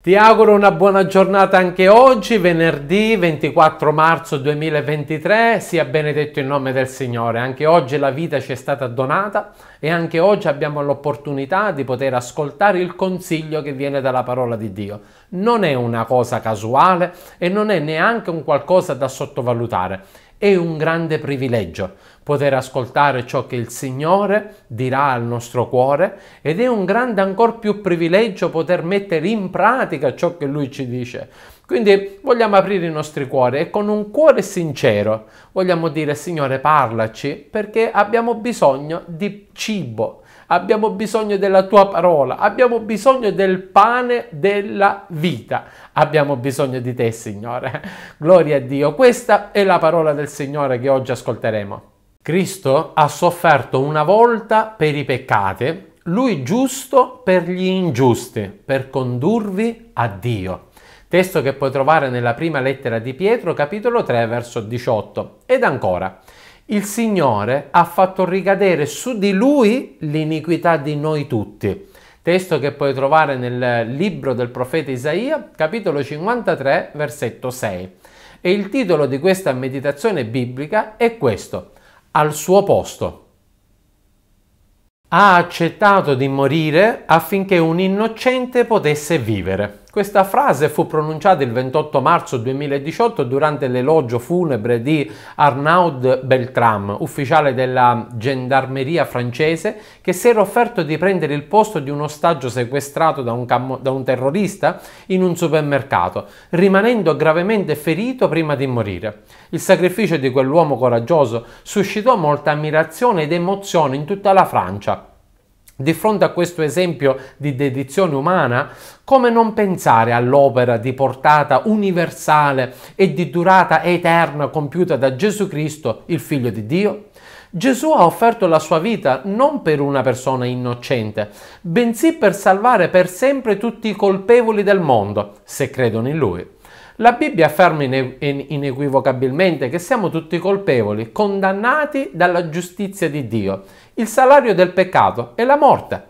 Ti auguro una buona giornata anche oggi, venerdì 24 marzo 2023. Sia benedetto il nome del Signore. Anche oggi la vita ci è stata donata e anche oggi abbiamo l'opportunità di poter ascoltare il consiglio che viene dalla parola di Dio. Non è una cosa casuale e non è neanche un qualcosa da sottovalutare è un grande privilegio poter ascoltare ciò che il Signore dirà al nostro cuore ed è un grande ancor più privilegio poter mettere in pratica ciò che Lui ci dice. Quindi vogliamo aprire i nostri cuori e con un cuore sincero vogliamo dire Signore parlaci perché abbiamo bisogno di cibo, abbiamo bisogno della tua parola, abbiamo bisogno del pane della vita, abbiamo bisogno di te Signore. Gloria a Dio, questa è la parola del Signore che oggi ascolteremo. Cristo ha sofferto una volta per i peccati, lui giusto per gli ingiusti, per condurvi a Dio testo che puoi trovare nella prima lettera di Pietro, capitolo 3, verso 18. Ed ancora, il Signore ha fatto ricadere su di lui l'iniquità di noi tutti. Testo che puoi trovare nel libro del profeta Isaia, capitolo 53, versetto 6. E il titolo di questa meditazione biblica è questo, Al suo posto. Ha accettato di morire affinché un innocente potesse vivere. Questa frase fu pronunciata il 28 marzo 2018 durante l'elogio funebre di Arnaud Beltram, ufficiale della gendarmeria francese, che si era offerto di prendere il posto di un ostaggio sequestrato da un, cam- da un terrorista in un supermercato, rimanendo gravemente ferito prima di morire. Il sacrificio di quell'uomo coraggioso suscitò molta ammirazione ed emozione in tutta la Francia di fronte a questo esempio di dedizione umana, come non pensare all'opera di portata universale e di durata eterna compiuta da Gesù Cristo, il Figlio di Dio? Gesù ha offerto la sua vita non per una persona innocente, bensì per salvare per sempre tutti i colpevoli del mondo, se credono in lui. La Bibbia afferma inequivocabilmente che siamo tutti colpevoli, condannati dalla giustizia di Dio. Il salario del peccato è la morte.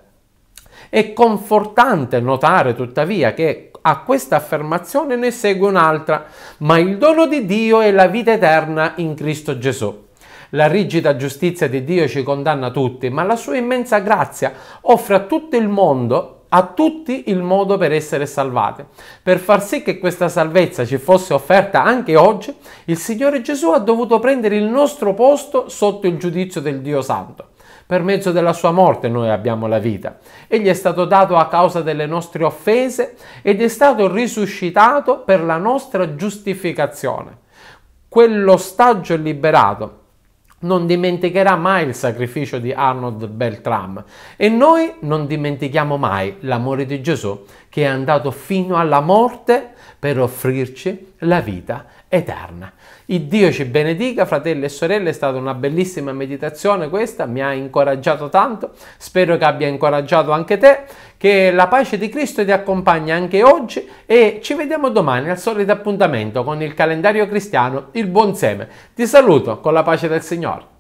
È confortante notare tuttavia che a questa affermazione ne segue un'altra, ma il dono di Dio è la vita eterna in Cristo Gesù. La rigida giustizia di Dio ci condanna tutti, ma la sua immensa grazia offre a tutto il mondo a tutti il modo per essere salvate. Per far sì che questa salvezza ci fosse offerta anche oggi, il Signore Gesù ha dovuto prendere il nostro posto sotto il giudizio del Dio Santo. Per mezzo della sua morte noi abbiamo la vita. Egli è stato dato a causa delle nostre offese ed è stato risuscitato per la nostra giustificazione. Quell'ostaggio liberato non dimenticherà mai il sacrificio di Arnold Beltram e noi non dimentichiamo mai l'amore di Gesù che è andato fino alla morte per offrirci la vita eterna. Il Dio ci benedica, fratelli e sorelle, è stata una bellissima meditazione questa, mi ha incoraggiato tanto, spero che abbia incoraggiato anche te. Che la pace di Cristo ti accompagna anche oggi e ci vediamo domani al solito appuntamento con il calendario cristiano Il Buon Seme. Ti saluto con la pace del Signore.